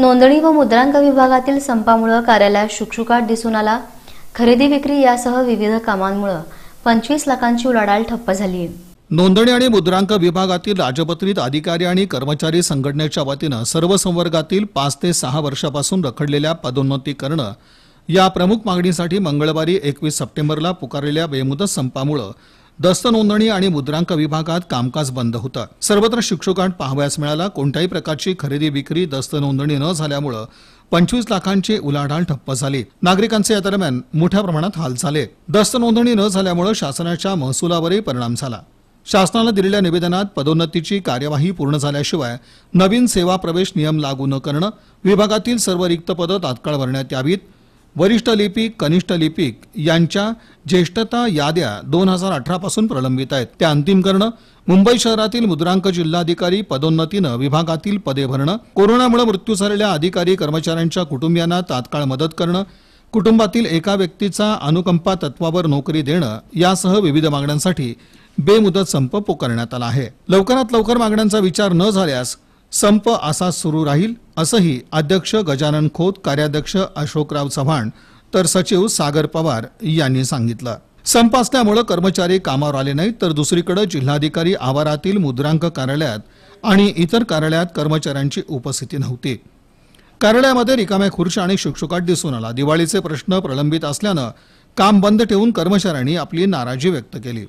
नोंदणी व मुद्रांक विभागातील संपामुळं कार्यालयात शुकशुकाट दिसून आला खरेदी विक्री यासह विविध कामांमुळं पंचवीस लाखांची उलाढाल ठप्प झाली नोंदणी आणि मुद्रांक विभागातील राजपत्रित अधिकारी आणि कर्मचारी संघटनेच्या वतीनं सर्व संवर्गातील पाच ते सहा वर्षापासून रखडलेल्या पदोन्नती करणं या प्रमुख मागणीसाठी मंगळवारी एकवीस सप्टेंबरला पुकारलेल्या बेमुदत संपामुळे दस्त नोंदणी आणि मुद्रांक विभागात कामकाज बंद होतं सर्वत्र शिक्षकांत पाहावयास मिळाला कोणत्याही प्रकारची खरेदी विक्री दस्त नोंदणी न झाल्यामुळं पंचवीस लाखांची उलाढाल ठप्प झाली नागरिकांचे या दरम्यान मोठ्या प्रमाणात हाल झाले दस्त नोंदणी न झाल्यामुळे शासनाच्या महसुलावरही परिणाम झाला शासनाला दिलेल्या निवेदनात पदोन्नतीची कार्यवाही पूर्ण झाल्याशिवाय नवीन सेवा प्रवेश नियम लागू न करणं विभागातील सर्व रिक्त पदं तात्काळ भरण्यात यावीत वरिष्ठ लिपिक कनिष्ठ लिपिक यांच्या ज्येष्ठता याद्या दोन हजार अठरापासून प्रलंबित आहेत त्या अंतिम करणं मुंबई शहरातील मुद्रांक जिल्हाधिकारी पदोन्नतीनं विभागातील पदे भरणं कोरोनामुळे मृत्यू झालेल्या अधिकारी कर्मचाऱ्यांच्या कुटुंबियांना तात्काळ मदत करणं कुटुंबातील एका व्यक्तीचा अनुकंपा तत्वावर नोकरी देणं यासह विविध मागण्यांसाठी बेमुदत संप पुकारण्यात आला आहे लवकरात लवकर मागण्यांचा विचार न झाल्यास संप असा सुरू राहील असंही अध्यक्ष गजानन खोत कार्याध्यक्ष अशोकराव चव्हाण तर सचिव सागर पवार यांनी सांगितलं संप असल्यामुळे कर्मचारी कामावर आले नाहीत तर दुसरीकडे जिल्हाधिकारी आवारातील मुद्रांक कार्यालयात आणि इतर कार्यालयात कर्मचाऱ्यांची उपस्थिती नव्हती कार्यालयामध्ये रिकाम्या खुर्च्या आणि शुकशुकाट दिसून आला दिवाळीचे प्रश्न प्रलंबित असल्यानं काम बंद ठेवून कर्मचाऱ्यांनी आपली नाराजी व्यक्त केली